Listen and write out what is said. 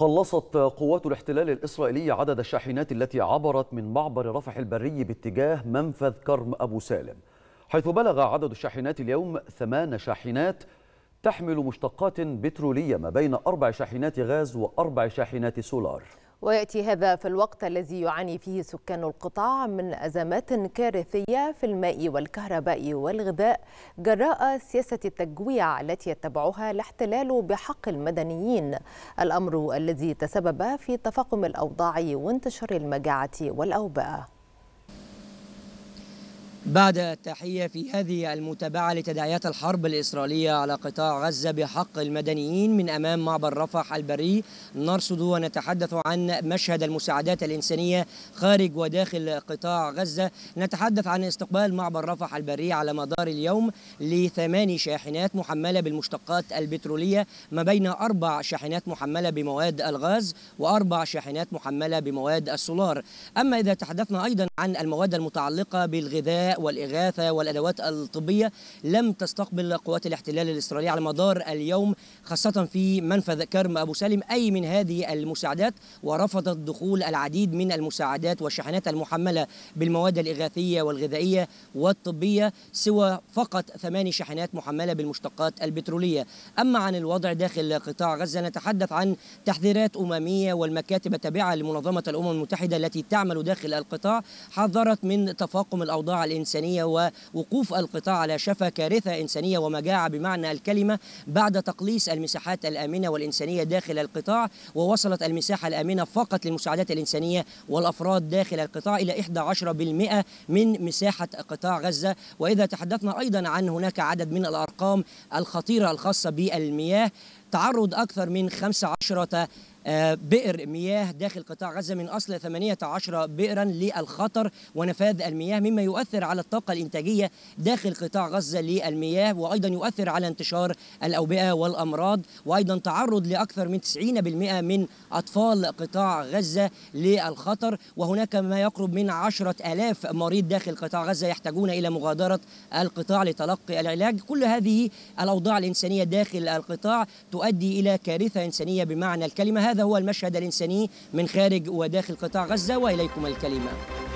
قلصت قوات الاحتلال الإسرائيلي عدد الشاحنات التي عبرت من معبر رفح البري باتجاه منفذ كرم أبو سالم حيث بلغ عدد الشاحنات اليوم ثمان شاحنات تحمل مشتقات بترولية ما بين أربع شاحنات غاز وأربع شاحنات سولار ويأتي هذا في الوقت الذي يعاني فيه سكان القطاع من أزمات كارثية في الماء والكهرباء والغذاء جراء سياسة التجويع التي يتبعها الاحتلال بحق المدنيين الأمر الذي تسبب في تفاقم الأوضاع وانتشار المجاعة والأوبئة بعد التحية في هذه المتابعة لتداعيات الحرب الإسرائيلية على قطاع غزة بحق المدنيين من أمام معبر رفح البري نرصد ونتحدث عن مشهد المساعدات الإنسانية خارج وداخل قطاع غزة نتحدث عن استقبال معبر رفح البري على مدار اليوم لثماني شاحنات محملة بالمشتقات البترولية ما بين أربع شاحنات محملة بمواد الغاز وأربع شاحنات محملة بمواد السولار أما إذا تحدثنا أيضا عن المواد المتعلقة بالغذاء والاغاثه والادوات الطبيه لم تستقبل قوات الاحتلال الاسرائيلي على مدار اليوم خاصه في منفذ كرم ابو سالم اي من هذه المساعدات ورفضت دخول العديد من المساعدات والشاحنات المحمله بالمواد الاغاثيه والغذائيه والطبيه سوى فقط ثماني شاحنات محمله بالمشتقات البتروليه اما عن الوضع داخل قطاع غزه نتحدث عن تحذيرات امميه والمكاتب التابعه لمنظمه الامم المتحده التي تعمل داخل القطاع حذرت من تفاقم الاوضاع الإنسانية إنسانية ووقوف القطاع على شفا كارثة إنسانية ومجاعة بمعنى الكلمة بعد تقليص المساحات الآمنة والإنسانية داخل القطاع ووصلت المساحة الآمنة فقط للمساعدات الإنسانية والأفراد داخل القطاع إلى 11% من مساحة قطاع غزة وإذا تحدثنا أيضا عن هناك عدد من الأرقام الخطيرة الخاصة بالمياه تعرض أكثر من 15 آه، بئر مياه داخل قطاع غزة من أصل 18 بئرا للخطر ونفاذ المياه مما يؤثر على الطاقة الإنتاجية داخل قطاع غزة للمياه وأيضا يؤثر على انتشار الأوبئة والأمراض وأيضا تعرض لأكثر من 90% من أطفال قطاع غزة للخطر وهناك ما يقرب من 10 ألاف مريض داخل قطاع غزة يحتاجون إلى مغادرة القطاع لتلقي العلاج كل هذه الأوضاع الإنسانية داخل القطاع تؤدي إلى كارثة إنسانية بمعنى الكلمة هذا هو المشهد الإنساني من خارج وداخل قطاع غزة وإليكم الكلمة